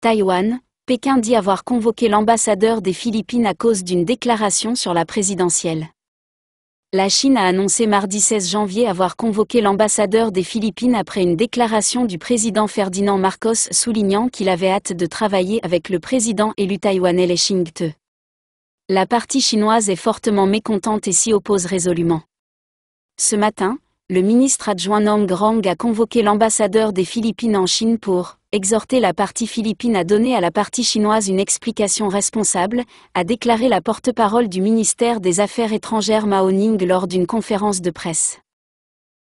Taïwan, Pékin dit avoir convoqué l'ambassadeur des Philippines à cause d'une déclaration sur la présidentielle. La Chine a annoncé mardi 16 janvier avoir convoqué l'ambassadeur des Philippines après une déclaration du président Ferdinand Marcos soulignant qu'il avait hâte de travailler avec le président élu taïwanais Lei Ching-te. La partie chinoise est fortement mécontente et s'y oppose résolument. Ce matin, le ministre adjoint Nong Rang a convoqué l'ambassadeur des Philippines en Chine pour Exhorter la partie philippine à donner à la partie chinoise une explication responsable, a déclaré la porte-parole du ministère des Affaires étrangères Mao Ning lors d'une conférence de presse.